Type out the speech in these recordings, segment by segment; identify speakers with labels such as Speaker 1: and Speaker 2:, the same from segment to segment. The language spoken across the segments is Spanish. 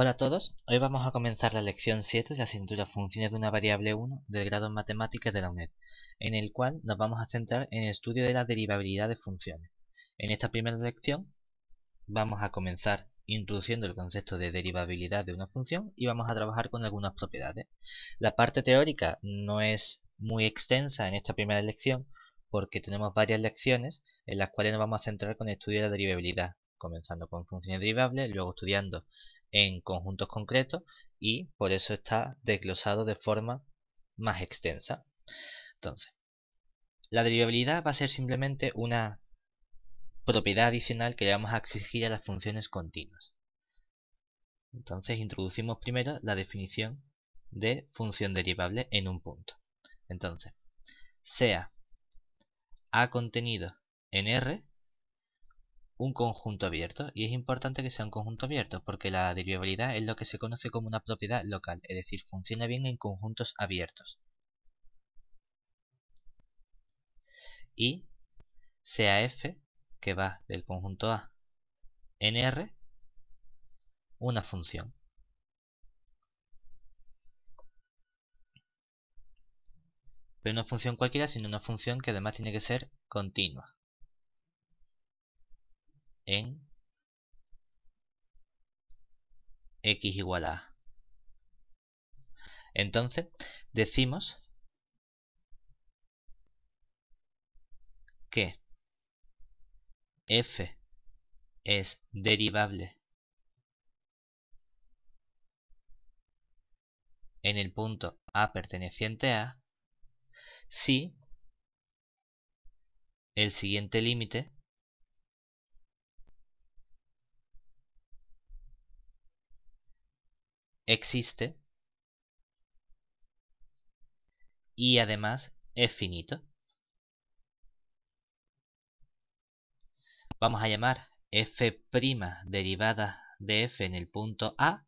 Speaker 1: Hola a todos, hoy vamos a comenzar la lección 7 de la asignatura Funciones de una variable 1 del grado en matemáticas de la UNED, en el cual nos vamos a centrar en el estudio de la derivabilidad de funciones. En esta primera lección vamos a comenzar introduciendo el concepto de derivabilidad de una función y vamos a trabajar con algunas propiedades. La parte teórica no es muy extensa en esta primera lección porque tenemos varias lecciones en las cuales nos vamos a centrar con el estudio de la derivabilidad, comenzando con funciones derivables, luego estudiando en conjuntos concretos y por eso está desglosado de forma más extensa. Entonces, la derivabilidad va a ser simplemente una propiedad adicional que le vamos a exigir a las funciones continuas. Entonces introducimos primero la definición de función derivable en un punto. Entonces, sea A contenido en R, un conjunto abierto y es importante que sea un conjunto abierto porque la derivabilidad es lo que se conoce como una propiedad local, es decir, funciona bien en conjuntos abiertos. Y sea f, que va del conjunto A en R, una función. Pero no función cualquiera, sino una función que además tiene que ser continua en x igual a a. Entonces, decimos que f es derivable en el punto a perteneciente a si el siguiente límite existe y además es finito. Vamos a llamar f' derivada de f en el punto A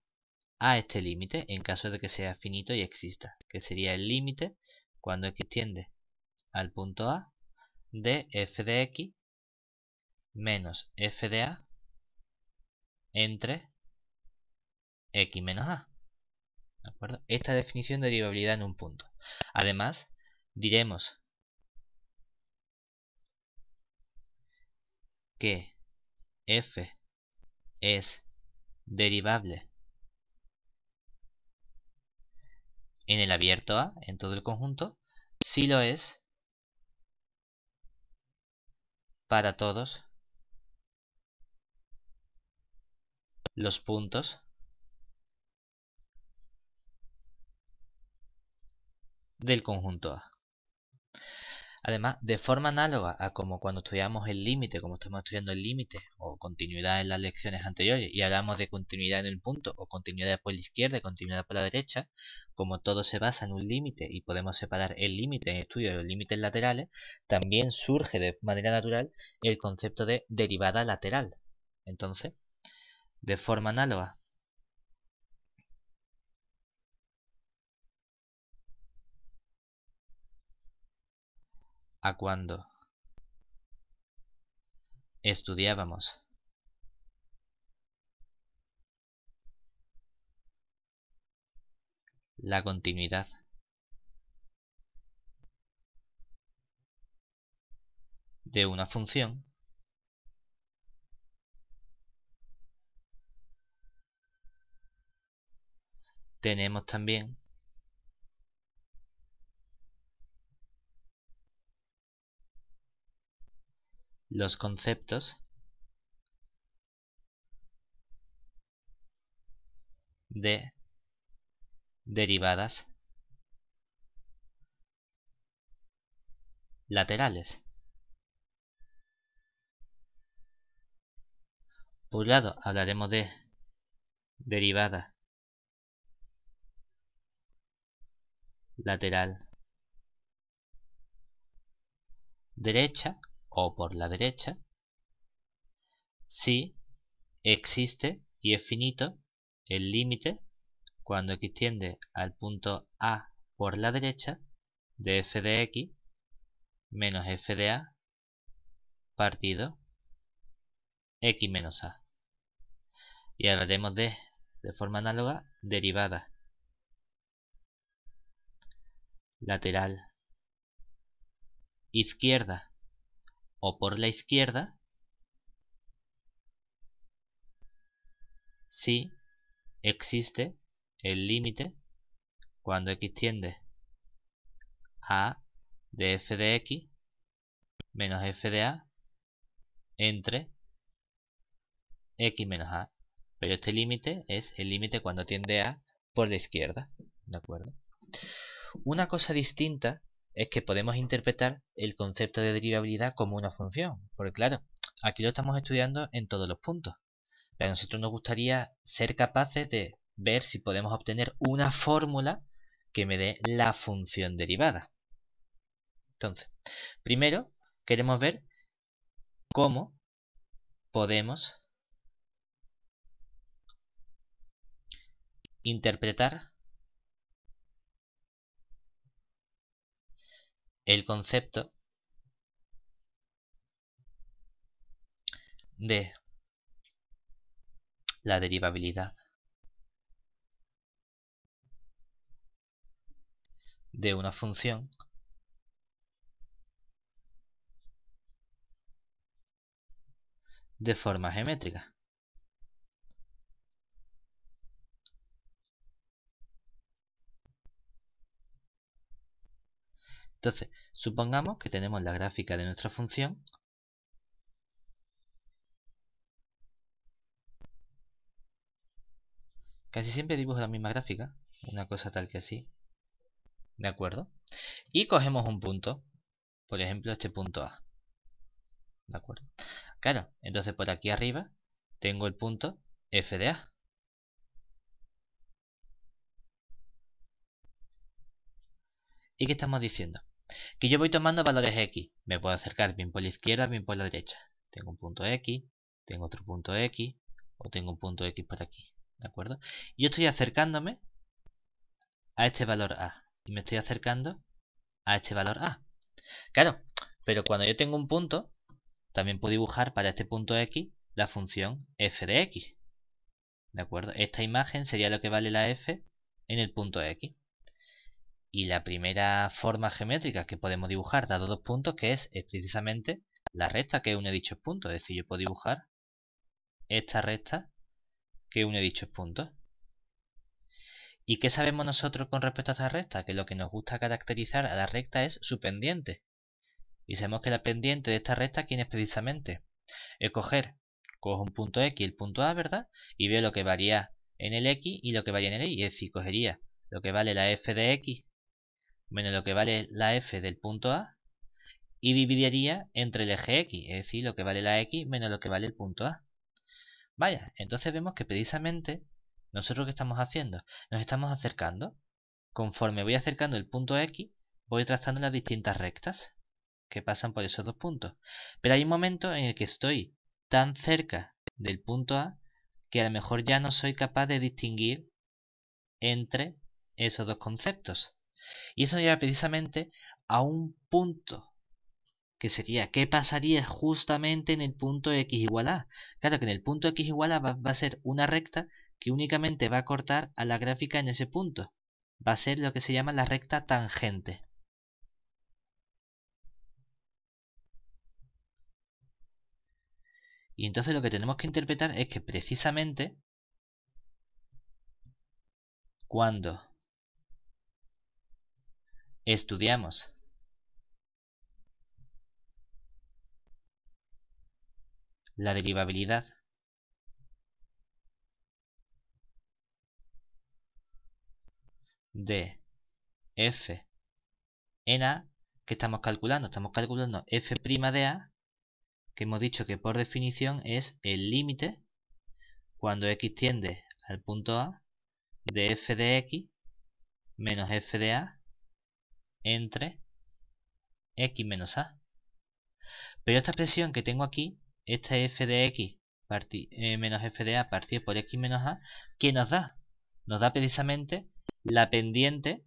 Speaker 1: a este límite en caso de que sea finito y exista, que sería el límite cuando x tiende al punto A de f de x menos f de A entre x menos a. Esta definición de derivabilidad en un punto. Además, diremos que f es derivable en el abierto A, en todo el conjunto, si lo es para todos los puntos del conjunto A. Además, de forma análoga a como cuando estudiamos el límite, como estamos estudiando el límite o continuidad en las lecciones anteriores y hablamos de continuidad en el punto o continuidad por la izquierda y continuidad por la derecha, como todo se basa en un límite y podemos separar el límite en estudio de los límites laterales, también surge de manera natural el concepto de derivada lateral. Entonces, de forma análoga a cuando estudiábamos. La continuidad. de una función tenemos también los conceptos de derivadas laterales. Por un lado hablaremos de derivada lateral derecha o por la derecha si existe y es finito el límite cuando x tiende al punto A por la derecha de f de x menos f de a partido x menos a. Y hablaremos de, de forma análoga, derivada lateral izquierda o por la izquierda si existe el límite cuando x tiende a de f de x menos f de a entre x menos a. Pero este límite es el límite cuando tiende a por la izquierda. ¿De acuerdo? Una cosa distinta es que podemos interpretar el concepto de derivabilidad como una función. Porque claro, aquí lo estamos estudiando en todos los puntos. Pero a nosotros nos gustaría ser capaces de ver si podemos obtener una fórmula que me dé la función derivada. Entonces, primero queremos ver cómo podemos interpretar el concepto de la derivabilidad de una función de forma geométrica. Entonces, supongamos que tenemos la gráfica de nuestra función. Casi siempre dibujo la misma gráfica, una cosa tal que así. ¿De acuerdo? Y cogemos un punto, por ejemplo este punto A. ¿De acuerdo? Claro, entonces por aquí arriba tengo el punto F de A. ¿Y qué estamos diciendo? que yo voy tomando valores X. Me puedo acercar bien por la izquierda, bien por la derecha. Tengo un punto X, tengo otro punto X, o tengo un punto X por aquí. ¿De acuerdo? Yo estoy acercándome a este valor A. Y me estoy acercando a este valor A. Claro, pero cuando yo tengo un punto, también puedo dibujar para este punto X la función f de X. ¿De acuerdo? Esta imagen sería lo que vale la f en el punto X. Y la primera forma geométrica que podemos dibujar, dado dos puntos, que es, eh, precisamente la recta que une dichos puntos. Es decir, yo puedo dibujar esta recta que une dichos puntos. ¿Y qué sabemos nosotros con respecto a esta recta? Que lo que nos gusta caracterizar a la recta es su pendiente. Y sabemos que la pendiente de esta recta, ¿quién es precisamente? Es coger, cojo un punto X y el punto A, ¿verdad? Y veo lo que varía en el X y lo que varía en el Y. Es decir, cogería lo que vale la f de X menos lo que vale la f del punto A y dividiría entre el eje X, es decir, lo que vale la X menos lo que vale el punto A. Vaya, entonces vemos que precisamente nosotros que estamos haciendo, nos estamos acercando. Conforme voy acercando el punto X, voy trazando las distintas rectas que pasan por esos dos puntos. Pero hay un momento en el que estoy tan cerca del punto A que a lo mejor ya no soy capaz de distinguir entre esos dos conceptos. Y eso lleva precisamente a un punto, que sería, ¿qué pasaría justamente en el punto x igual a? Claro que en el punto x igual a va, va a ser una recta que únicamente va a cortar a la gráfica en ese punto. Va a ser lo que se llama la recta tangente. Y entonces lo que tenemos que interpretar es que precisamente cuando Estudiamos. La derivabilidad. de f en a que estamos calculando estamos calculando f' de a que hemos dicho que por definición es el límite cuando x tiende al punto a de f de x menos f de a entre x menos a. Pero esta expresión que tengo aquí, esta f de x eh, menos f de a partido por x menos a, ¿qué nos da? Nos da precisamente la pendiente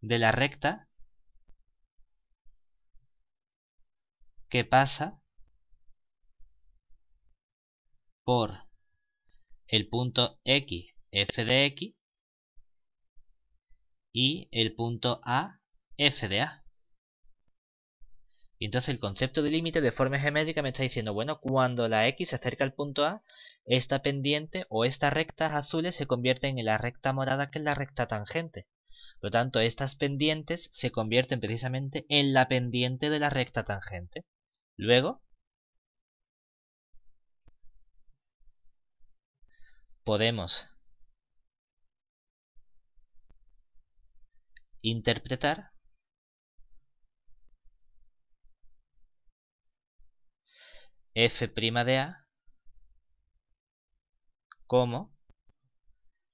Speaker 1: de la recta que pasa por el punto X f de x y el punto A f de A. Y entonces el concepto de límite de forma geométrica me está diciendo, bueno, cuando la x se acerca al punto A, esta pendiente o estas rectas azules se convierten en la recta morada que es la recta tangente. Por lo tanto, estas pendientes se convierten precisamente en la pendiente de la recta tangente. Luego, podemos interpretar f' de a como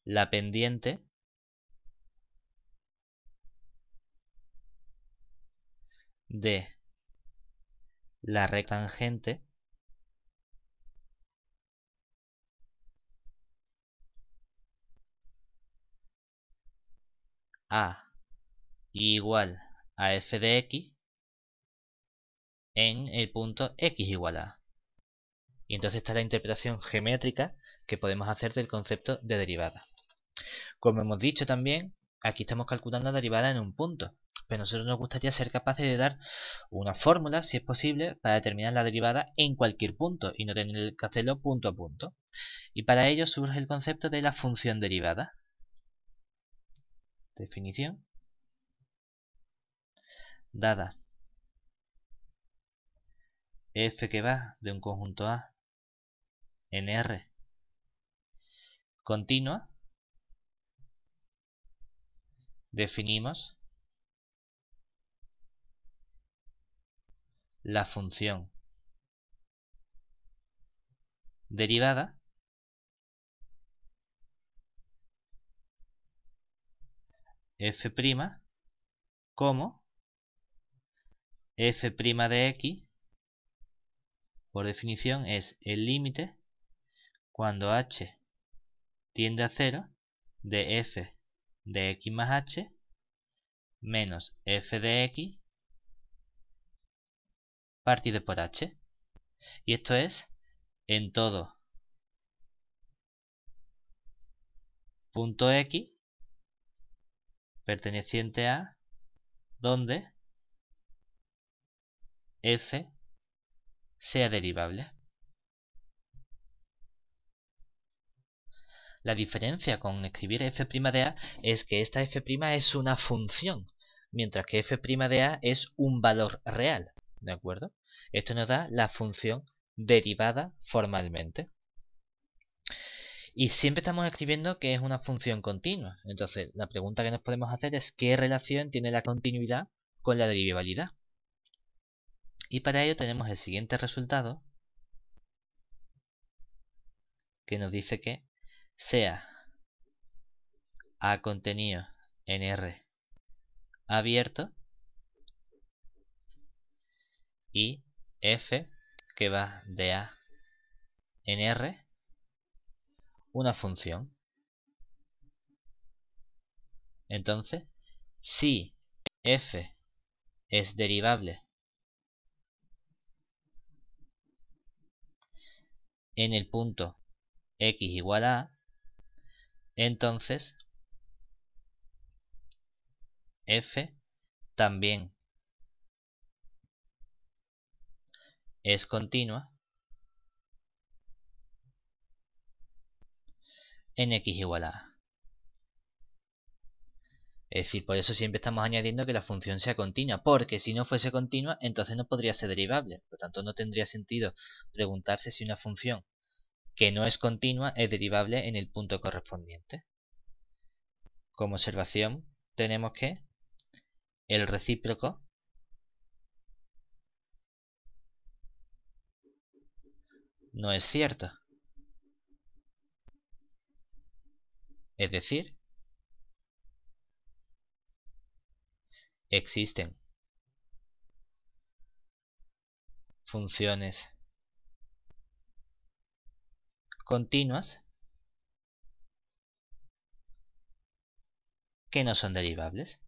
Speaker 1: la pendiente de la rectangente a igual a f de x en el punto x igual a. Y entonces está la interpretación geométrica que podemos hacer del concepto de derivada. Como hemos dicho también, aquí estamos calculando la derivada en un punto, pero nosotros nos gustaría ser capaces de dar una fórmula, si es posible, para determinar la derivada en cualquier punto y no tener que hacerlo punto a punto. Y para ello surge el concepto de la función derivada. Definición dada f que va de un conjunto A en R continua definimos la función derivada f' como f' de x, por definición, es el límite cuando h tiende a 0 de f de x más h menos f de x partido por h. Y esto es en todo punto x perteneciente a donde f sea derivable. La diferencia con escribir f' de a es que esta f' es una función, mientras que f' de a es un valor real, ¿de acuerdo? Esto nos da la función derivada formalmente. Y siempre estamos escribiendo que es una función continua. Entonces, la pregunta que nos podemos hacer es ¿qué relación tiene la continuidad con la derivabilidad? Y para ello tenemos el siguiente resultado que nos dice que sea a contenido en R abierto y f que va de a en R una función. Entonces, si f es derivable en el punto x igual a, entonces f también es continua en x igual a es decir, por eso siempre estamos añadiendo que la función sea continua, porque si no fuese continua, entonces no podría ser derivable. Por lo tanto, no tendría sentido preguntarse si una función que no es continua es derivable en el punto correspondiente. Como observación, tenemos que el recíproco no es cierto. Es decir, existen funciones continuas que no son derivables.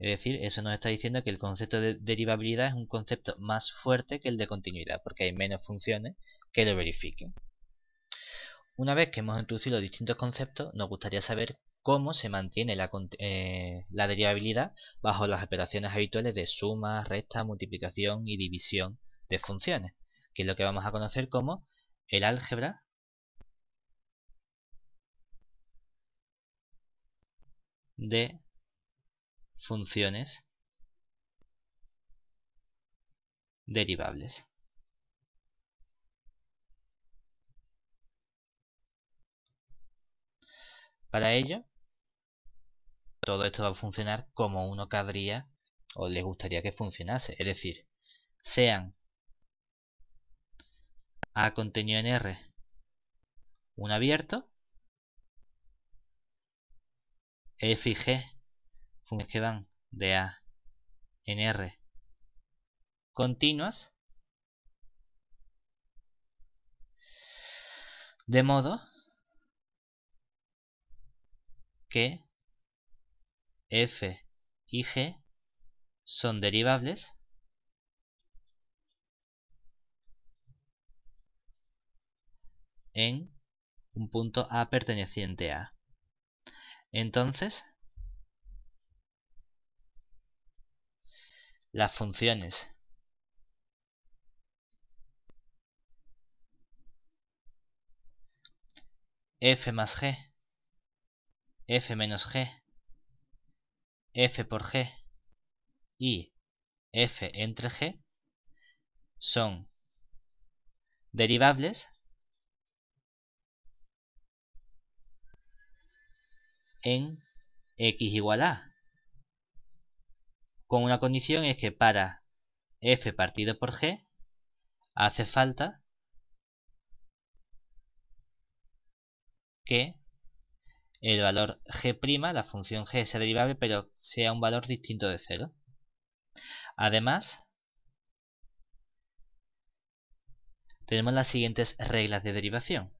Speaker 1: Es decir, eso nos está diciendo que el concepto de derivabilidad es un concepto más fuerte que el de continuidad, porque hay menos funciones que lo verifiquen. Una vez que hemos introducido distintos conceptos, nos gustaría saber cómo se mantiene la, eh, derivabilidad bajo las operaciones habituales de suma, resta, multiplicación y división de funciones, que es lo que vamos a conocer como el álgebra de funciones derivables. Para ello, todo esto va a funcionar como uno cabría o les gustaría que funcionase. Es decir, sean a contenido en R un abierto, F y G funciones que van de A en R continuas, de modo que f y g son derivables en un punto A perteneciente a. Entonces, las funciones f más g f menos g, f por g y f entre g son derivables en x igual a. Con una condición es que para f partido por g hace falta que el valor g', la función g sea derivable, pero sea un valor distinto de 0. Además, tenemos las siguientes reglas de derivación.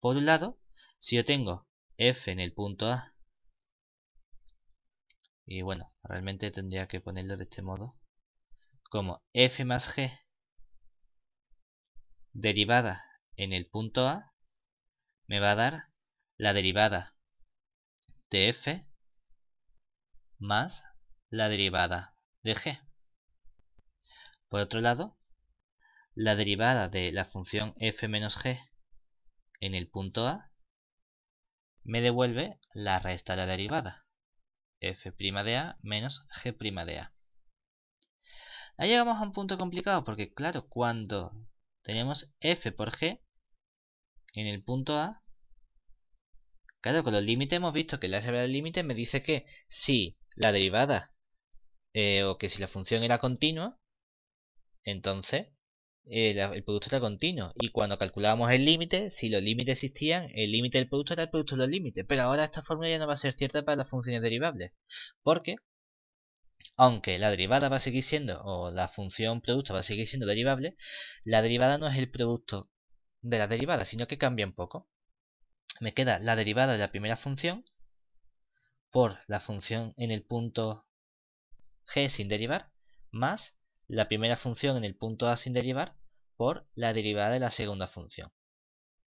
Speaker 1: Por un lado, si yo tengo f en el punto A, y bueno, realmente tendría que ponerlo de este modo, como f más g derivada en el punto A, me va a dar la derivada de f más la derivada de g. Por otro lado, la derivada de la función f menos g en el punto a me devuelve la resta de la derivada, f' de a menos g' de a. Ahí llegamos a un punto complicado porque, claro, cuando tenemos f por g en el punto a, Claro, con los límites hemos visto que la regla del límite me dice que si la derivada eh, o que si la función era continua, entonces eh, el producto era continuo. Y cuando calculábamos el límite, si los límites existían, el límite del producto era el producto de los límites. Pero ahora esta fórmula ya no va a ser cierta para las funciones derivables. Porque, aunque la derivada va a seguir siendo, o la función producto va a seguir siendo derivable, la derivada no es el producto de la derivada, sino que cambia un poco me queda la derivada de la primera función por la función en el punto g sin derivar, más la primera función en el punto a sin derivar por la derivada de la segunda función.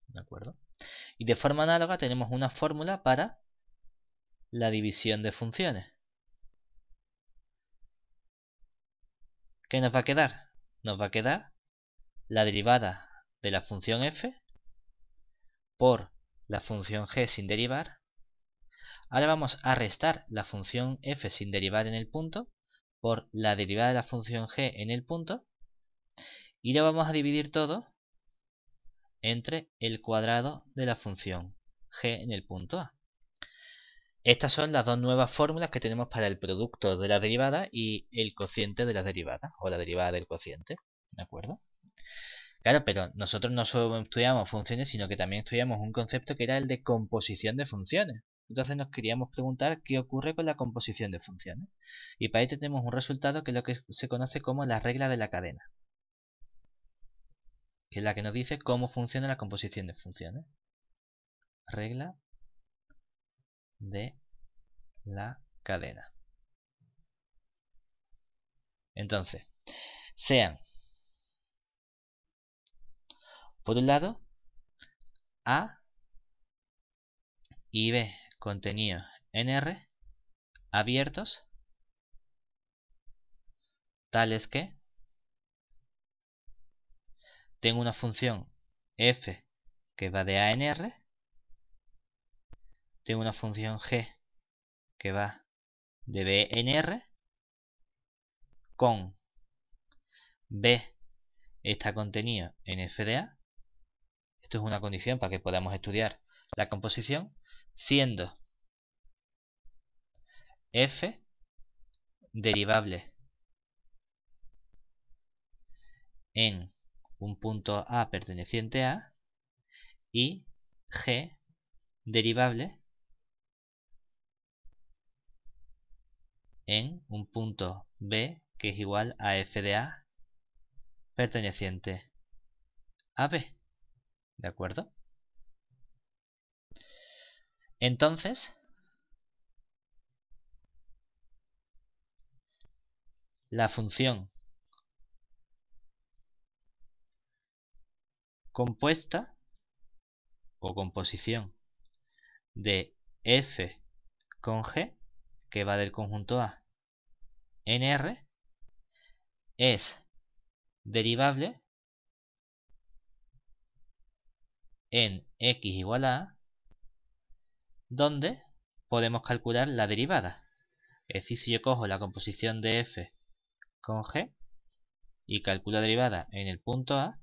Speaker 1: ¿De acuerdo? Y de forma análoga tenemos una fórmula para la división de funciones. ¿Qué nos va a quedar? Nos va a quedar la derivada de la función f por la función g sin derivar. Ahora vamos a restar la función f sin derivar en el punto por la derivada de la función g en el punto. Y lo vamos a dividir todo entre el cuadrado de la función g en el punto a. Estas son las dos nuevas fórmulas que tenemos para el producto de la derivada y el cociente de la derivada, o la derivada del cociente. ¿De acuerdo? Claro, pero nosotros no solo estudiamos funciones, sino que también estudiamos un concepto que era el de composición de funciones. Entonces nos queríamos preguntar qué ocurre con la composición de funciones. Y para ahí tenemos un resultado que es lo que se conoce como la regla de la cadena. Que es la que nos dice cómo funciona la composición de funciones. Regla de la cadena. Entonces, sean por un lado, A y B, contenidos en R, abiertos, tales que tengo una función f que va de a en r, tengo una función g que va de b en r, con b está contenido en f de a, esto es una condición para que podamos estudiar la composición, siendo f derivable en un punto A perteneciente a y g derivable en un punto B que es igual a f de A perteneciente a B. ¿De acuerdo? Entonces, la función compuesta o composición de f con g, que va del conjunto A nR R, es derivable en x igual a, donde podemos calcular la derivada. Es decir, si yo cojo la composición de f con g y calculo la derivada en el punto a,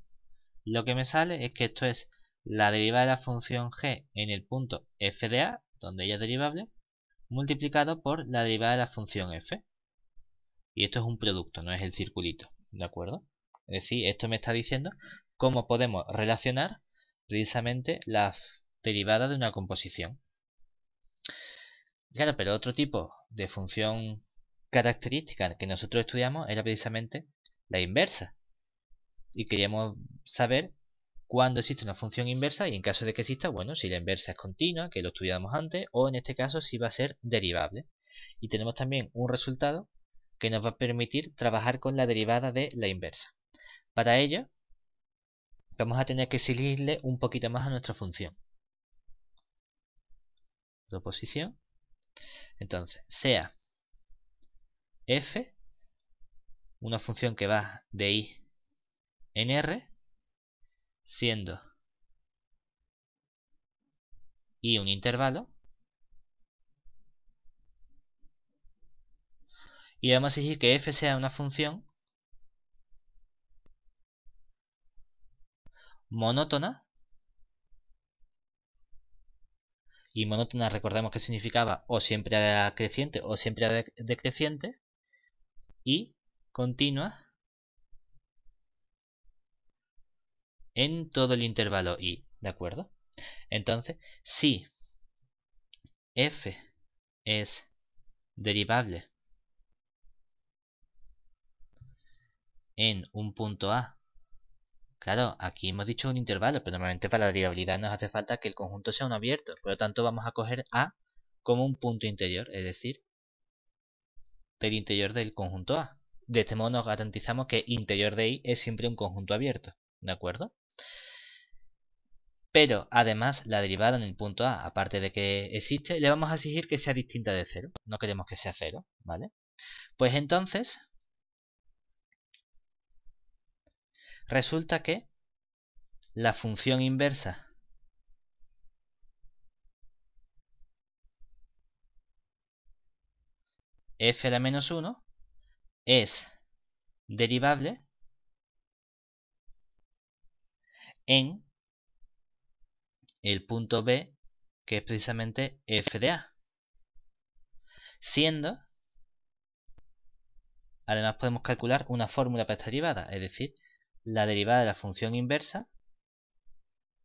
Speaker 1: lo que me sale es que esto es la derivada de la función g en el punto f de a, donde ella es derivable, multiplicado por la derivada de la función f. Y esto es un producto, no es el circulito, ¿de acuerdo? Es decir, esto me está diciendo cómo podemos relacionar precisamente la derivada de una composición. Claro, pero otro tipo de función característica que nosotros estudiamos era precisamente la inversa. Y queríamos saber cuándo existe una función inversa y en caso de que exista, bueno, si la inversa es continua, que lo estudiamos antes, o en este caso si va a ser derivable. Y tenemos también un resultado que nos va a permitir trabajar con la derivada de la inversa. Para ello, vamos a tener que exigirle un poquito más a nuestra función. Proposición. Entonces, sea f, una función que va de i en r, siendo y un intervalo. Y vamos a exigir que f sea una función monótona. Y monótona recordemos que significaba o siempre creciente o siempre decreciente. Y continua en todo el intervalo i, ¿de acuerdo? Entonces, si f es derivable en un punto a Claro, aquí hemos dicho un intervalo, pero normalmente para la variabilidad nos hace falta que el conjunto sea un abierto. Por lo tanto, vamos a coger A como un punto interior, es decir, del interior del conjunto A. De este modo nos garantizamos que interior de I es siempre un conjunto abierto, ¿de acuerdo? Pero, además, la derivada en el punto A, aparte de que existe, le vamos a exigir que sea distinta de cero. No queremos que sea cero, ¿vale? Pues entonces, Resulta que la función inversa f a la menos 1 es derivable en el punto B, que es precisamente f de a. Siendo, además podemos calcular una fórmula para esta derivada, es decir, la derivada de la función inversa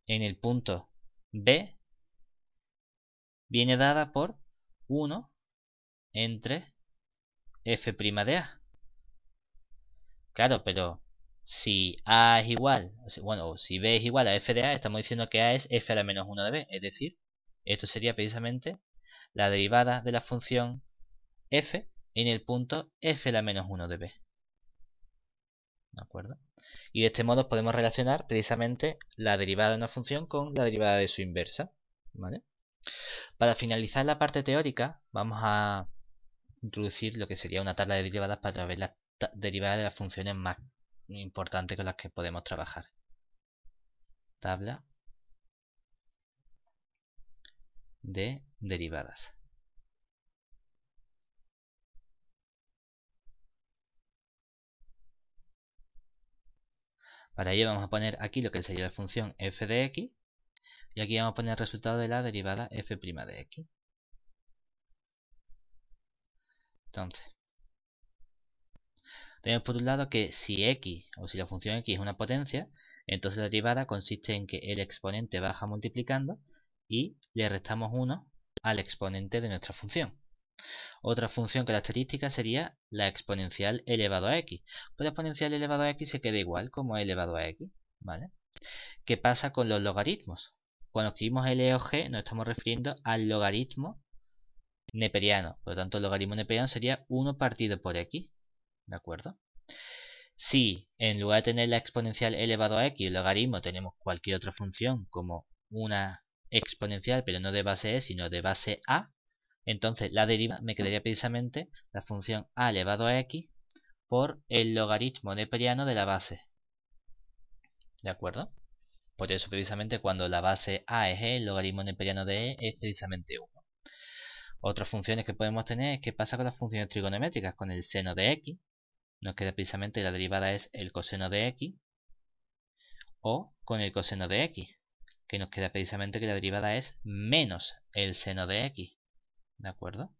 Speaker 1: en el punto B viene dada por 1 entre f' de a. Claro, pero si a es igual, bueno, si b es igual a f de a, estamos diciendo que a es f a la menos 1 de b, es decir, esto sería precisamente la derivada de la función f en el punto f a la menos 1 de b acuerdo? Y de este modo podemos relacionar precisamente la derivada de una función con la derivada de su inversa. Para finalizar la parte teórica, vamos a introducir lo que sería una tabla de derivadas para ver las derivadas de las funciones más importantes con las que podemos trabajar. Tabla de derivadas. Para ello vamos a poner aquí lo que sería la función f de x y aquí vamos a poner el resultado de la derivada f' de x. Entonces, tenemos por un lado que si x o si la función x es una potencia, entonces la derivada consiste en que el exponente baja multiplicando y le restamos 1 al exponente de nuestra función. Otra función característica sería la exponencial elevado a x. Pues la exponencial elevado a x se queda igual como elevado a x, ¿vale? ¿Qué pasa con los logaritmos? Cuando escribimos L o G nos estamos refiriendo al logaritmo neperiano. Por lo tanto, el logaritmo neperiano sería 1 partido por x, ¿de acuerdo? Si en lugar de tener la exponencial elevado a x, el logaritmo, tenemos cualquier otra función como una exponencial, pero no de base e, sino de base a, entonces la deriva me quedaría precisamente la función a elevado a x por el logaritmo neperiano de la base. ¿De acuerdo? Por eso precisamente cuando la base a es e, el logaritmo neperiano de e es precisamente 1. Otras funciones que podemos tener es qué pasa con las funciones trigonométricas, con el seno de x. Nos queda precisamente la derivada es el coseno de x. O con el coseno de x, que nos queda precisamente que la derivada es menos el seno de x. ¿De acuerdo?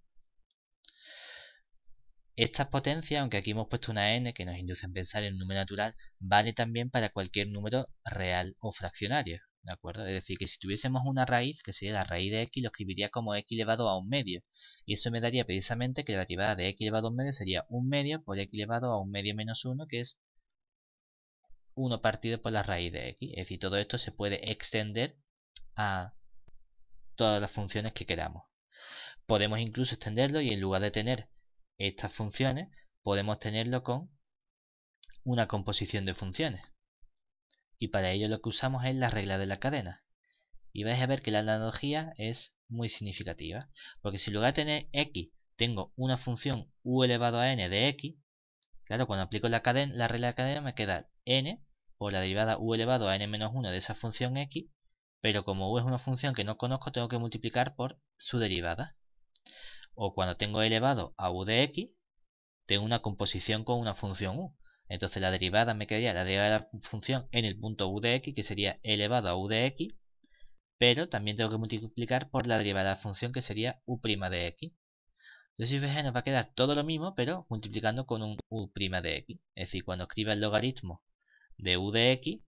Speaker 1: Estas potencias, aunque aquí hemos puesto una n que nos induce a pensar en un número natural, vale también para cualquier número real o fraccionario. ¿De acuerdo? Es decir, que si tuviésemos una raíz, que sería la raíz de x, lo escribiría como x elevado a un medio. Y eso me daría precisamente que la derivada de x elevado a un medio sería un medio por x elevado a un medio menos 1, que es 1 partido por la raíz de x. Es decir, todo esto se puede extender a todas las funciones que queramos. Podemos incluso extenderlo y en lugar de tener estas funciones, podemos tenerlo con una composición de funciones. Y para ello lo que usamos es la regla de la cadena. Y vais a ver que la analogía es muy significativa. Porque si en lugar de tener x tengo una función u elevado a n de x, claro, cuando aplico la, cadena, la regla de la cadena me queda n por la derivada u elevado a n menos 1 de esa función x, pero como u es una función que no conozco tengo que multiplicar por su derivada. O cuando tengo elevado a u de x, tengo una composición con una función u. Entonces la derivada me quedaría la derivada de la función en el punto u de x, que sería elevado a u de x, pero también tengo que multiplicar por la derivada de la función, que sería u' de x. Entonces si nos va a quedar todo lo mismo, pero multiplicando con un u' de x. Es decir, cuando escriba el logaritmo de u de x,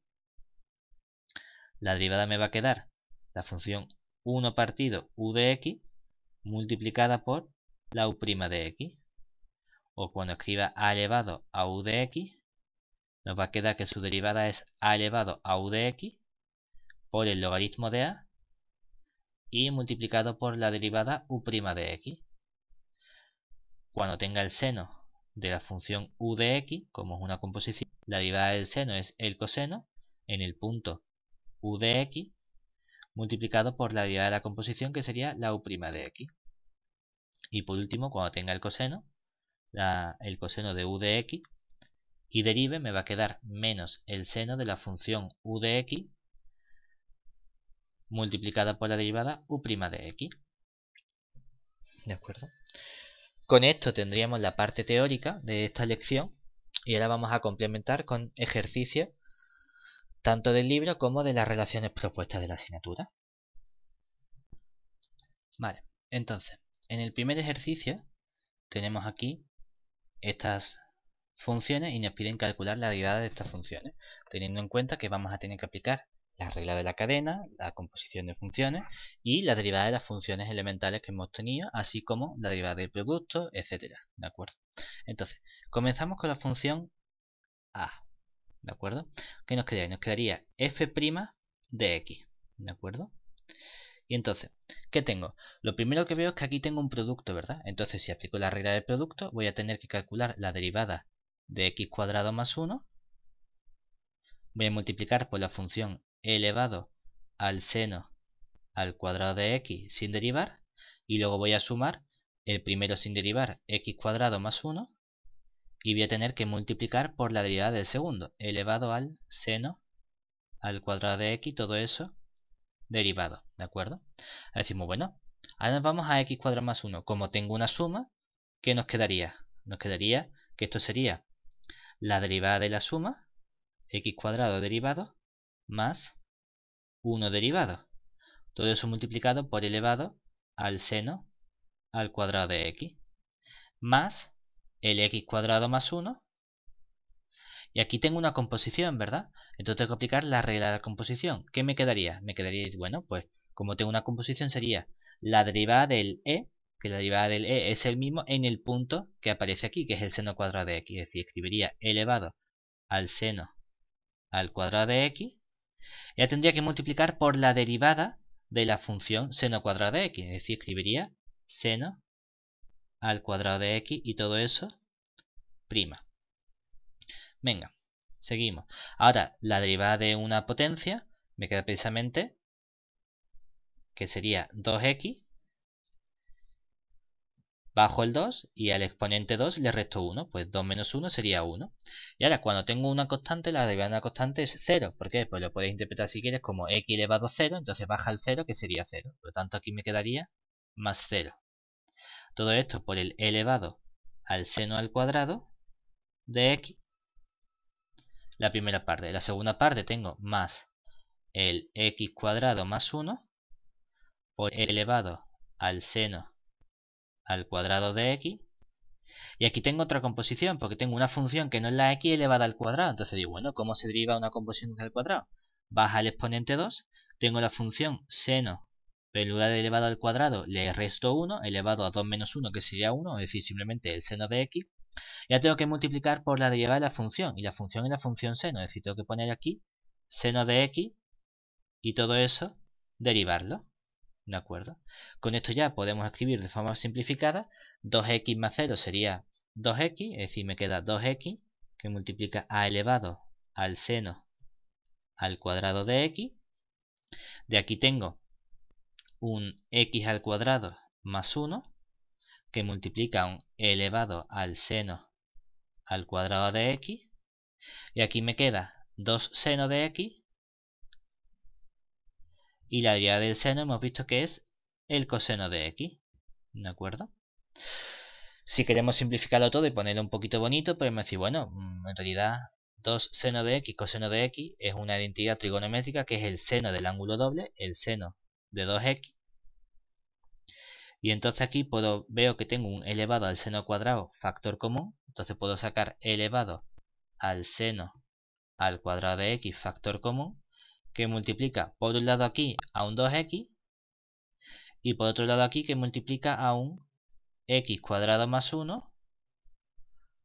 Speaker 1: la derivada me va a quedar la función 1 partido u de x, multiplicada por la u' de x. O cuando escriba a elevado a u de x, nos va a quedar que su derivada es a elevado a u de x por el logaritmo de a y multiplicado por la derivada u' de x. Cuando tenga el seno de la función u de x, como es una composición, la derivada del seno es el coseno en el punto u de x multiplicado por la derivada de la composición que sería la u' de x. Y por último, cuando tenga el coseno, el coseno de u de x, y derive, me va a quedar menos el seno de la función u de x multiplicada por la derivada u' de x. ¿De acuerdo? Con esto tendríamos la parte teórica de esta lección y ahora vamos a complementar con ejercicios tanto del libro como de las relaciones propuestas de la asignatura. Vale, entonces, en el primer ejercicio tenemos aquí estas funciones y nos piden calcular la derivada de estas funciones, teniendo en cuenta que vamos a tener que aplicar la regla de la cadena, la composición de funciones y la derivada de las funciones elementales que hemos tenido, así como la derivada del producto, etcétera, ¿de acuerdo? Entonces, comenzamos con la función a, ¿de acuerdo? ¿Qué nos quedaría? Nos quedaría f' de x, ¿de acuerdo? Y entonces, ¿qué tengo? Lo primero que veo es que aquí tengo un producto, ¿verdad? Entonces, si aplico la regla del producto, voy a tener que calcular la derivada de x cuadrado más 1. Voy a multiplicar por la función elevado al seno al cuadrado de x sin derivar. Y luego voy a sumar el primero sin derivar, x cuadrado más 1. Y voy a tener que multiplicar por la derivada del segundo, elevado al seno al cuadrado de x, todo eso derivado, ¿de acuerdo? decimos, bueno, ahora nos vamos a x cuadrado más 1. Como tengo una suma, ¿qué nos quedaría? Nos quedaría que esto sería la derivada de la suma, x cuadrado derivado, más 1 derivado. Todo eso multiplicado por elevado al seno al cuadrado de x. Más el x cuadrado más 1 y aquí tengo una composición, ¿verdad? Entonces tengo que aplicar la regla de la composición. ¿Qué me quedaría? Me quedaría, bueno, pues como tengo una composición sería la derivada del e, que la derivada del e es el mismo en el punto que aparece aquí, que es el seno cuadrado de x. Es decir, escribiría elevado al seno al cuadrado de x. Ya tendría que multiplicar por la derivada de la función seno cuadrado de x. Es decir, escribiría seno al cuadrado de x y todo eso prima. Venga, seguimos. Ahora, la derivada de una potencia me queda precisamente que sería 2x bajo el 2 y al exponente 2 le resto 1, pues 2 menos 1 sería 1. Y ahora cuando tengo una constante, la derivada de una constante es 0. ¿Por qué? Pues lo podéis interpretar si quieres como x elevado a 0, entonces baja el 0 que sería 0. Por lo tanto aquí me quedaría más 0. Todo esto por el elevado al seno al cuadrado de x la primera parte. La segunda parte tengo más el x cuadrado más 1 por e elevado al seno al cuadrado de x. Y aquí tengo otra composición, porque tengo una función que no es la x elevada al cuadrado. Entonces digo, bueno, ¿cómo se deriva una composición al cuadrado? Baja el exponente 2, tengo la función seno de elevado al cuadrado, le resto 1, elevado a 2 menos 1, que sería 1, es decir, simplemente el seno de x, ya tengo que multiplicar por la derivada de la función. Y la función es la función seno. Es decir, tengo que poner aquí seno de x y todo eso derivarlo. ¿De acuerdo? Con esto ya podemos escribir de forma simplificada. 2x más 0 sería 2x. Es decir, me queda 2x que multiplica a elevado al seno al cuadrado de x. De aquí tengo un x al cuadrado más 1 que multiplica un elevado al seno al cuadrado de x. Y aquí me queda 2 seno de x. Y la derivada del seno hemos visto que es el coseno de x. ¿De acuerdo? Si queremos simplificarlo todo y ponerlo un poquito bonito, podemos decir, bueno, mm, en realidad 2 seno de x coseno de x es una identidad trigonométrica que es el seno del ángulo doble, el seno de 2x y entonces aquí puedo, veo que tengo un elevado al seno cuadrado factor común, entonces puedo sacar elevado al seno al cuadrado de x factor común, que multiplica por un lado aquí a un 2x, y por otro lado aquí que multiplica a un x cuadrado más 1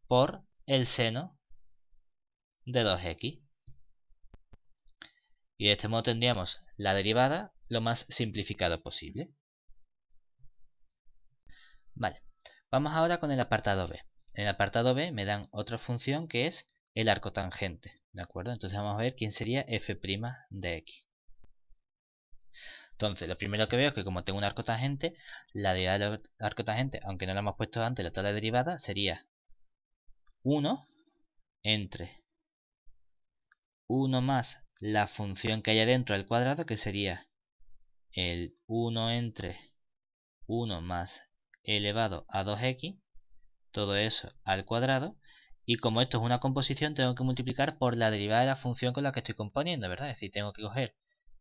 Speaker 1: por el seno de 2x. Y de este modo tendríamos la derivada lo más simplificado posible. Vale, vamos ahora con el apartado B. En el apartado B me dan otra función que es el arco tangente, ¿de acuerdo? Entonces vamos a ver quién sería f' de x. Entonces, lo primero que veo es que como tengo un arco tangente, la derivada del arco tangente, aunque no la hemos puesto antes, la tabla derivada sería 1 entre 1 más la función que hay dentro del cuadrado, que sería el 1 entre 1 más elevado a 2x, todo eso al cuadrado, y como esto es una composición, tengo que multiplicar por la derivada de la función con la que estoy componiendo, ¿verdad? Es decir, tengo que coger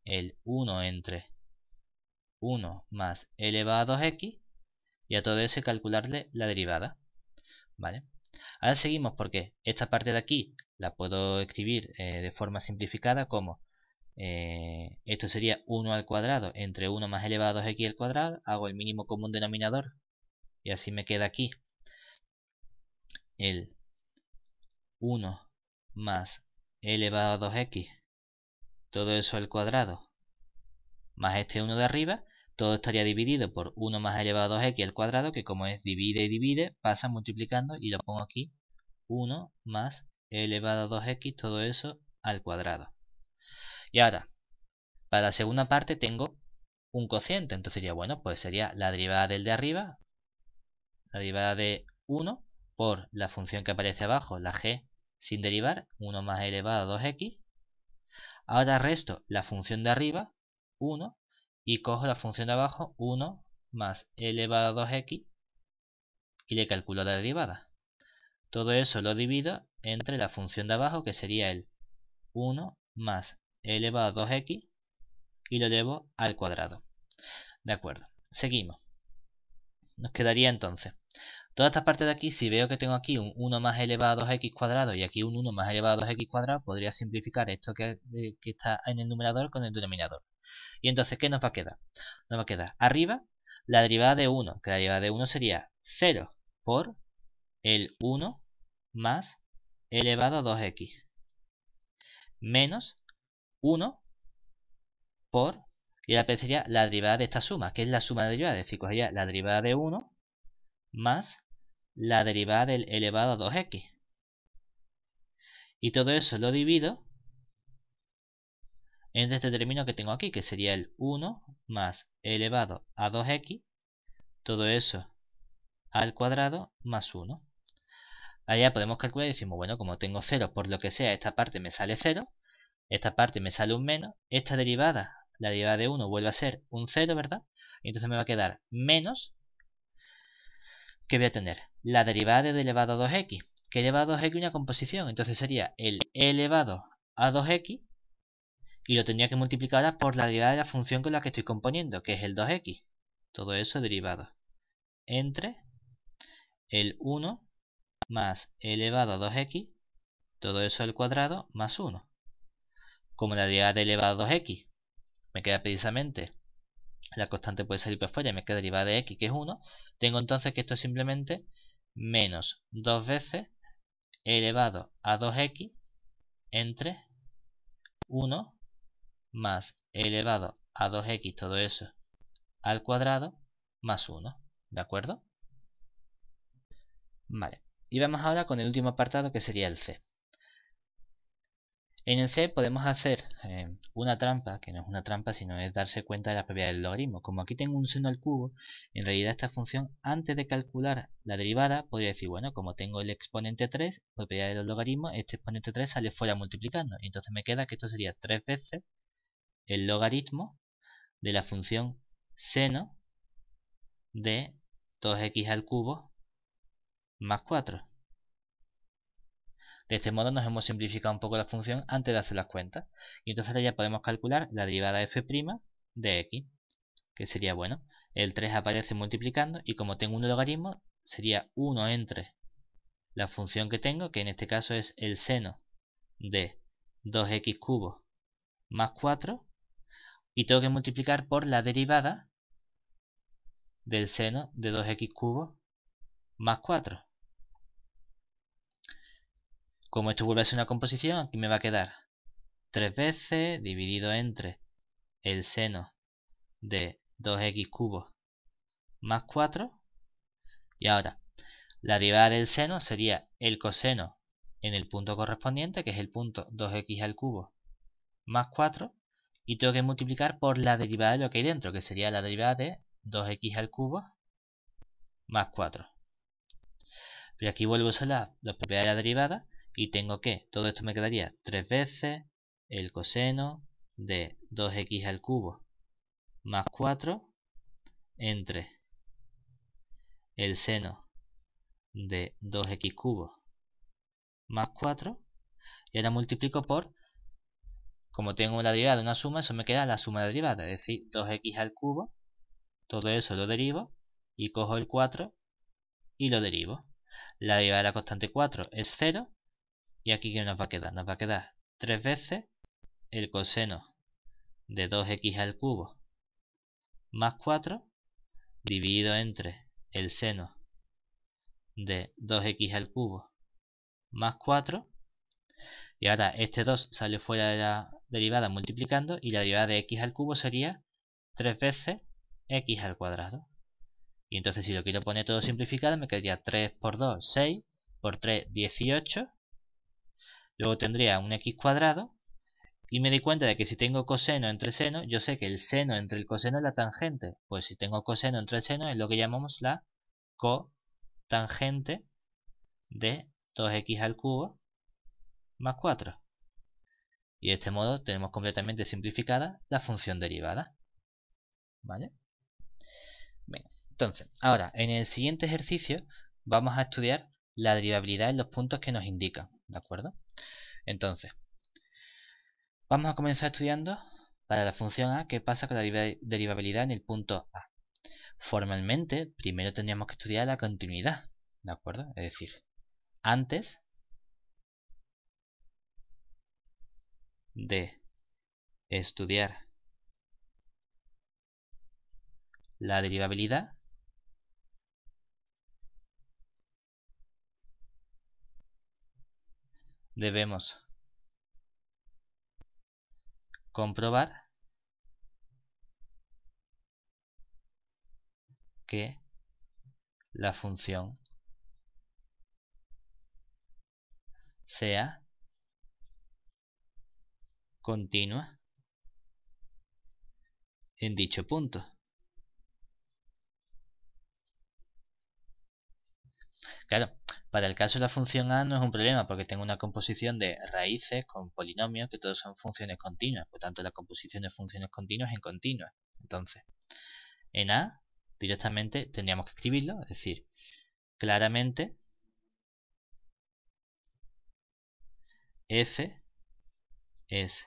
Speaker 1: el 1 entre 1 más elevado a 2x, y a todo eso calcularle la derivada, ¿vale? Ahora seguimos porque esta parte de aquí la puedo escribir eh, de forma simplificada como eh, esto sería 1 al cuadrado entre 1 más elevado a 2x al cuadrado, hago el mínimo común denominador y así me queda aquí el 1 más elevado a 2x todo eso al cuadrado más este 1 de arriba todo estaría dividido por 1 más elevado a 2x al cuadrado que como es divide y divide pasa multiplicando y lo pongo aquí 1 más elevado a 2x todo eso al cuadrado y ahora para la segunda parte tengo un cociente entonces sería bueno pues sería la derivada del de arriba la derivada de 1 por la función que aparece abajo, la g sin derivar, 1 más elevado a 2x. Ahora resto la función de arriba, 1, y cojo la función de abajo, 1 más elevado a 2x, y le calculo la derivada. Todo eso lo divido entre la función de abajo, que sería el 1 más elevado a 2x, y lo llevo al cuadrado. De acuerdo, seguimos. Nos quedaría entonces Toda esta parte de aquí, si veo que tengo aquí un 1 más elevado a 2x cuadrado y aquí un 1 más elevado a 2x cuadrado, podría simplificar esto que, está en el numerador con el denominador. Y entonces, ¿qué nos va a quedar? Nos va a quedar arriba la derivada de 1, que la derivada de 1 sería 0 por el 1 más elevado a 2x menos 1 por, y la sería la derivada de esta suma, que es la suma de derivadas, es decir, cogería la derivada de 1 más la derivada del elevado a 2x. Y todo eso lo divido entre este término que tengo aquí, que sería el 1 más elevado a 2x, todo eso al cuadrado más 1. Allá podemos calcular y decimos, bueno, como tengo 0, por lo que sea, esta parte me sale 0, esta parte me sale un menos, esta derivada, la derivada de 1 vuelve a ser un 0, ¿verdad? Y entonces me va a quedar menos ¿Qué voy a tener la derivada de elevado a 2x, que elevado a 2x es una composición, entonces sería el elevado a 2x y lo tenía que multiplicar por la derivada de la función con la que estoy componiendo, que es el 2x. Todo eso derivado entre el 1 más elevado a 2x, todo eso al cuadrado, más 1. Como la derivada de elevado a 2x me queda precisamente la constante puede salir por fuera y me queda derivada de x, que es 1, tengo entonces que esto es simplemente menos 2 veces elevado a 2x entre 1 más elevado a 2x, todo eso, al cuadrado, más 1, ¿de acuerdo? Vale, y vamos ahora con el último apartado que sería el c. En el C podemos hacer eh, una trampa, que no es una trampa, sino es darse cuenta de la propiedad del logaritmo. Como aquí tengo un seno al cubo, en realidad esta función, antes de calcular la derivada, podría decir, bueno, como tengo el exponente 3, propiedad del logaritmo, este exponente 3 sale fuera multiplicando. Y entonces me queda que esto sería 3 veces el logaritmo de la función seno de 2x al cubo más 4. De este modo nos hemos simplificado un poco la función antes de hacer las cuentas. Y entonces ahora ya podemos calcular la derivada f' de x, que sería, bueno, el 3 aparece multiplicando y como tengo un logaritmo, sería 1 entre la función que tengo, que en este caso es el seno de 2x cubo más 4, y tengo que multiplicar por la derivada del seno de 2x cubo más 4. Como esto vuelve a ser una composición, aquí me va a quedar 3 veces dividido entre el seno de 2x cubo más 4. Y ahora, la derivada del seno sería el coseno en el punto correspondiente, que es el punto 2x al cubo más 4. Y tengo que multiplicar por la derivada de lo que hay dentro, que sería la derivada de 2x al cubo más 4. Pero aquí vuelvo a usar las propiedades de la derivada y tengo que, todo esto me quedaría 3 veces el coseno de 2x al cubo más 4 entre el seno de 2x cubo más 4 y ahora multiplico por como tengo una derivada de una suma eso me queda la suma de derivada es decir 2x al cubo todo eso lo derivo y cojo el 4 y lo derivo la derivada de la constante 4 es 0 y aquí que nos va a quedar, nos va a quedar tres veces el coseno de 2x al cubo más 4 dividido entre el seno de 2x al cubo más 4 y ahora este 2 sale fuera de la derivada multiplicando y la derivada de x al cubo sería 3 veces x al cuadrado y entonces si lo quiero poner todo simplificado me quedaría 3 por 2, 6 por 3, 18 Luego tendría un x cuadrado. Y me di cuenta de que si tengo coseno entre seno, yo sé que el seno entre el coseno es la tangente. Pues si tengo coseno entre el seno es lo que llamamos la cotangente de 2x al cubo más 4. Y de este modo tenemos completamente simplificada la función derivada. ¿Vale? Bien, entonces, ahora, en el siguiente ejercicio vamos a estudiar la derivabilidad en los puntos que nos indican. ¿De acuerdo? Entonces, vamos a comenzar estudiando para la función a qué pasa con la derivabilidad en el punto a. Formalmente, primero tendríamos que estudiar la continuidad, ¿de acuerdo? Es decir, antes de estudiar la derivabilidad, debemos comprobar que la función sea continua en dicho punto. Claro, para el caso de la función a no es un problema porque tengo una composición de raíces con polinomios que todos son funciones continuas. Por tanto, la composición de funciones continuas en continua. Entonces, en a directamente tendríamos que escribirlo, es decir, claramente f es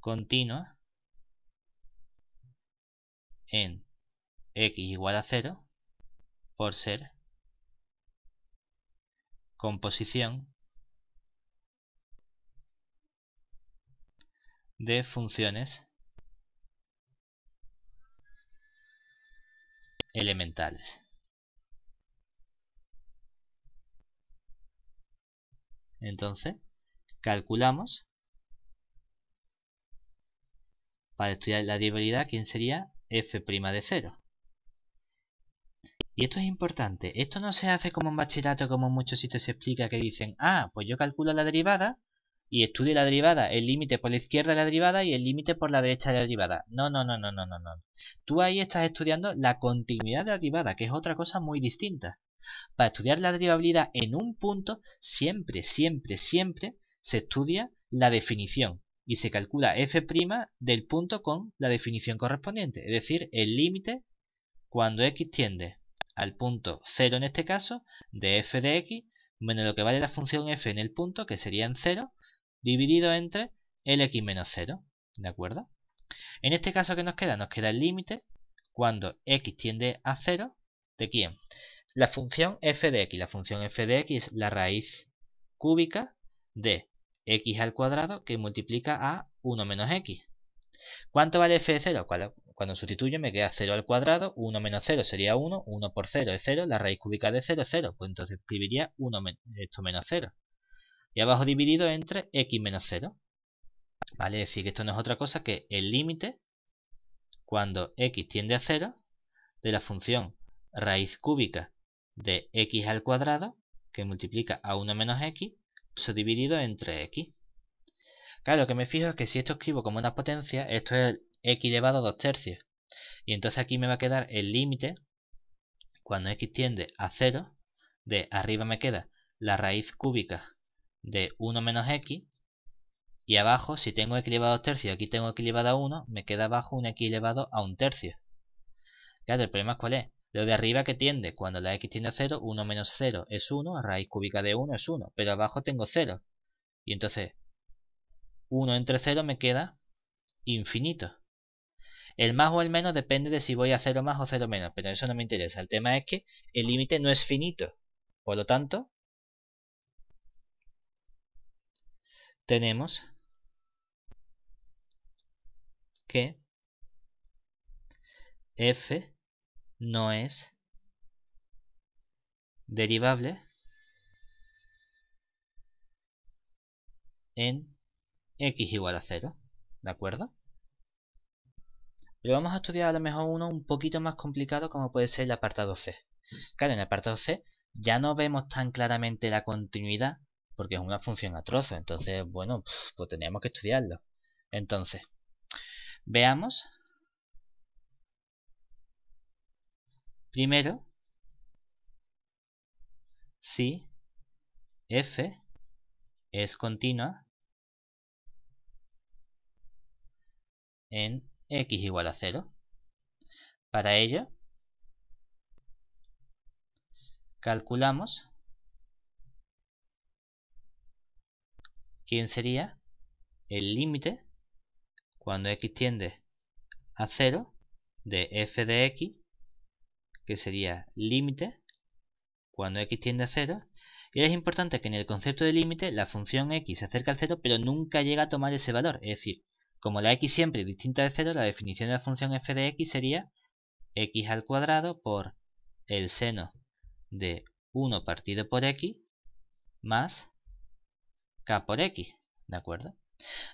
Speaker 1: continua en x igual a 0 por ser composición de funciones elementales. Entonces, calculamos para estudiar la diabilidad quién sería f' de 0. Y esto es importante. Esto no se hace como en bachillerato, como muchos sitios se explica, que dicen, ah, pues yo calculo la derivada y estudio la derivada, el límite por la izquierda de la derivada y el límite por la derecha de la derivada. No, no, no, no, no, no, no. Tú ahí estás estudiando la continuidad de la derivada, que es otra cosa muy distinta. Para estudiar la derivabilidad en un punto, siempre, siempre, siempre se estudia la definición y se calcula f' del punto con la definición correspondiente, es decir, el límite cuando x tiende al punto 0 en este caso, de f de x, menos lo que vale la función f en el punto, que sería en 0, dividido entre el x menos 0, ¿de acuerdo? En este caso, ¿qué nos queda? Nos queda el límite cuando x tiende a 0, ¿de quién? La función f de x. La función f de x es la raíz cúbica de x al cuadrado que multiplica a 1 menos x. ¿Cuánto vale f de 0? Cuando sustituyo me queda 0 al cuadrado, 1 menos 0 sería 1, 1 por 0 es 0, la raíz cúbica de 0 es 0, pues entonces escribiría 1 esto menos 0. Y abajo dividido entre x menos 0. ¿Vale? Es decir, que esto no es otra cosa que el límite cuando x tiende a 0 de la función raíz cúbica de x al cuadrado que multiplica a 1 menos x eso dividido entre x. Claro, lo que me fijo es que si esto escribo como una potencia, esto es el x elevado a 2 tercios. Y entonces aquí me va a quedar el límite, cuando x tiende a 0, de arriba me queda la raíz cúbica de 1 menos x, y abajo, si tengo x elevado a 2 tercios y aquí tengo x elevado a 1, me queda abajo un x elevado a 1 tercio. Claro, el problema es cuál es. Lo de arriba que tiende, cuando la x tiende a 0, 1 menos 0 es 1, raíz cúbica de 1 es 1, pero abajo tengo 0. Y entonces, 1 entre 0 me queda infinito. El más o el menos depende de si voy a 0 más o 0 menos, pero eso no me interesa. El tema es que el límite no es finito. Por lo tanto, tenemos que f no es derivable en x igual a 0. ¿De acuerdo? Pero vamos a estudiar a lo mejor uno un poquito más complicado como puede ser el apartado C. Claro, en el apartado C ya no vemos tan claramente la continuidad porque es una función a trozos. Entonces, bueno, pues teníamos que estudiarlo. Entonces, veamos primero si f es continua en x igual a 0. Para ello, calculamos quién sería el límite cuando x tiende a 0 de f de x, que sería límite cuando x tiende a 0. Y es importante que en el concepto de límite la función x se acerca al 0 pero nunca llega a tomar ese valor, es decir, como la x siempre es distinta de 0, la definición de la función f de x sería x al cuadrado por el seno de 1 partido por x más k por x, ¿de acuerdo?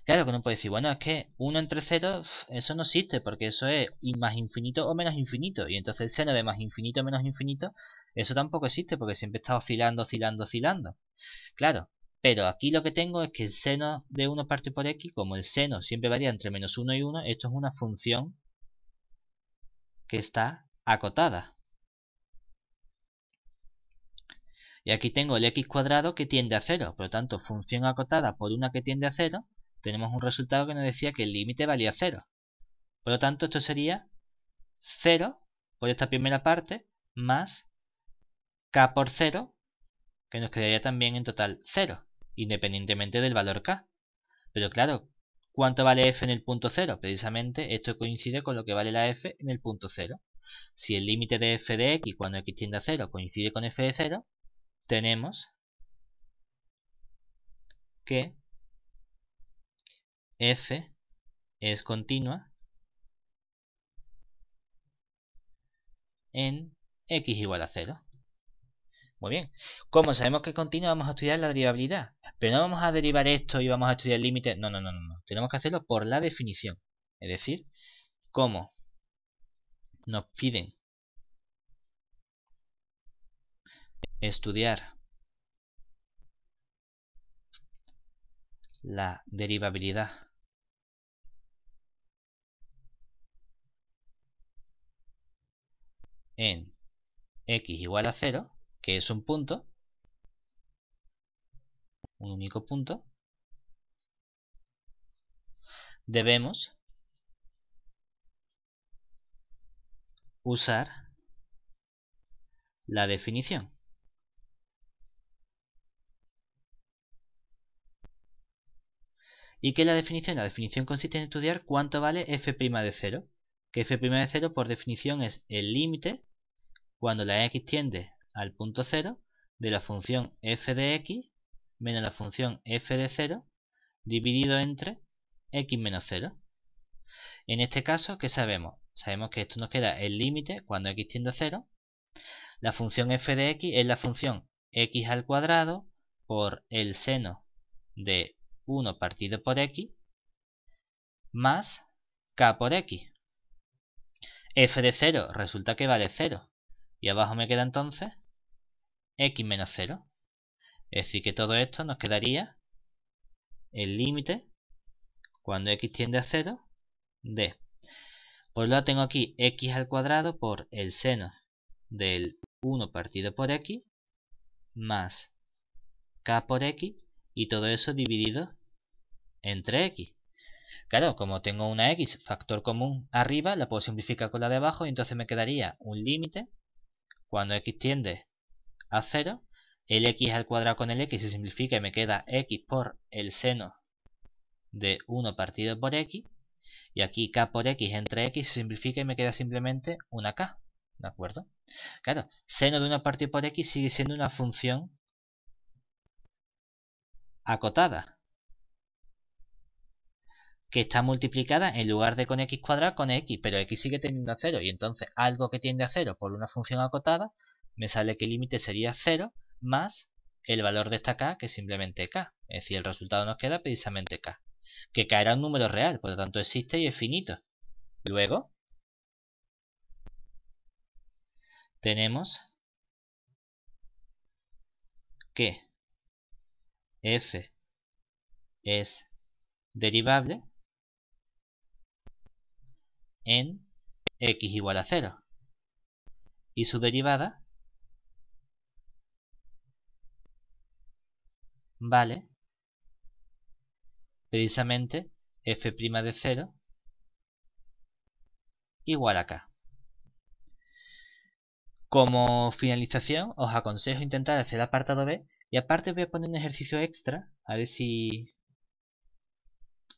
Speaker 1: Claro que uno puede decir, bueno, es que 1 entre 0, eso no existe, porque eso es más infinito o menos infinito, y entonces el seno de más infinito o menos infinito, eso tampoco existe, porque siempre está oscilando, oscilando, oscilando. Claro, pero aquí lo que tengo es que el seno de 1 parte por x, como el seno siempre varía entre menos 1 y 1, esto es una función que está acotada. Y aquí tengo el x cuadrado que tiende a 0. Por lo tanto, función acotada por una que tiende a 0, tenemos un resultado que nos decía que el límite valía 0. Por lo tanto, esto sería 0 por esta primera parte más k por 0, que nos quedaría también en total 0 independientemente del valor k. Pero claro, ¿cuánto vale f en el punto 0? Precisamente esto coincide con lo que vale la f en el punto 0. Si el límite de f de x cuando x tiende a 0 coincide con f de 0, tenemos que f es continua en x igual a 0. Muy bien. Como sabemos que es continua, vamos a estudiar la derivabilidad. Pero no vamos a derivar esto y vamos a estudiar el No, no, no, no, no. Tenemos que hacerlo por la definición. Es decir, cómo nos piden estudiar la derivabilidad en x igual a 0, que es un punto, un único punto, debemos usar la definición. ¿Y qué es la definición? La definición consiste en estudiar cuánto vale f' de 0. Que f' de 0 por definición es el límite cuando la x tiende al punto 0 de la función f de x menos la función f de 0 dividido entre x menos 0. En este caso, ¿qué sabemos? Sabemos que esto nos queda el límite cuando x tiende a 0. La función f de x es la función x al cuadrado por el seno de 1 partido por x más k por x. f de 0 resulta que vale 0. Y abajo me queda entonces x menos 0. Es decir, que todo esto nos quedaría el límite cuando x tiende a 0 de. Por lo lado tengo aquí x al cuadrado por el seno del 1 partido por x más k por x y todo eso dividido entre x. Claro, como tengo una x factor común arriba, la puedo simplificar con la de abajo y entonces me quedaría un límite cuando x tiende a 0 el x al cuadrado con el x se simplifica y me queda x por el seno de 1 partido por x. Y aquí k por x entre x se simplifica y me queda simplemente una k. ¿De acuerdo? Claro, seno de 1 partido por x sigue siendo una función acotada. Que está multiplicada en lugar de con x cuadrado con x, pero x sigue teniendo a 0. Y entonces algo que tiende a 0 por una función acotada, me sale que el límite sería 0 más el valor de esta k, que es simplemente k. Es decir, el resultado nos queda precisamente k. Que caerá era un número real, por lo tanto existe y es finito. Luego, tenemos que f es derivable en x igual a 0 y su derivada vale precisamente f' de 0 igual a k. Como finalización, os aconsejo intentar hacer el apartado B y aparte voy a poner un ejercicio extra, a ver si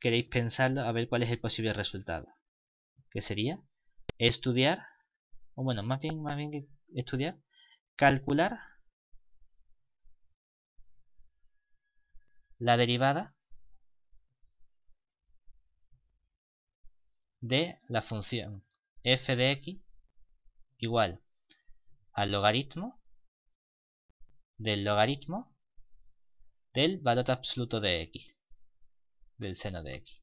Speaker 1: queréis pensarlo, a ver cuál es el posible resultado. Que sería estudiar, o bueno, más bien, más bien que estudiar, calcular la derivada de la función f de x igual al logaritmo del logaritmo del valor absoluto de x, del seno de x.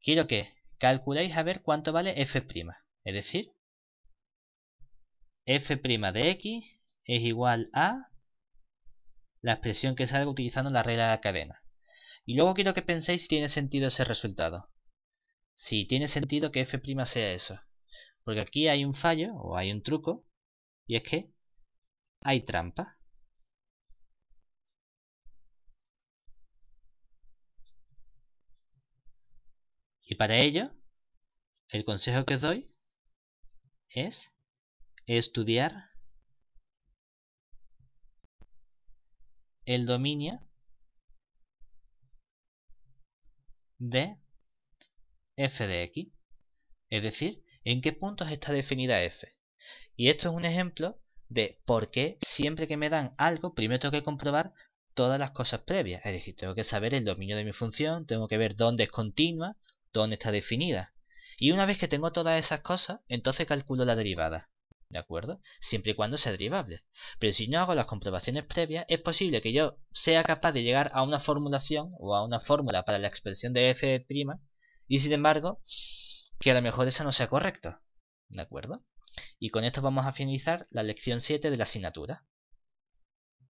Speaker 1: Quiero que calculéis a ver cuánto vale f', es decir, f' de x es igual a la expresión que salga utilizando la regla de la cadena. Y luego quiero que penséis si tiene sentido ese resultado. Si tiene sentido que f' sea eso. Porque aquí hay un fallo, o hay un truco, y es que hay trampa. Y para ello, el consejo que os doy es estudiar el dominio de f de x, es decir, en qué puntos está definida f. Y esto es un ejemplo de por qué siempre que me dan algo, primero tengo que comprobar todas las cosas previas. Es decir, tengo que saber el dominio de mi función, tengo que ver dónde es continua, dónde está definida. Y una vez que tengo todas esas cosas, entonces calculo la derivada. ¿De acuerdo? Siempre y cuando sea derivable. Pero si no hago las comprobaciones previas, es posible que yo sea capaz de llegar a una formulación o a una fórmula para la expresión de f' y sin embargo, que a lo mejor esa no sea correcta. ¿De acuerdo? Y con esto vamos a finalizar la lección 7 de la asignatura.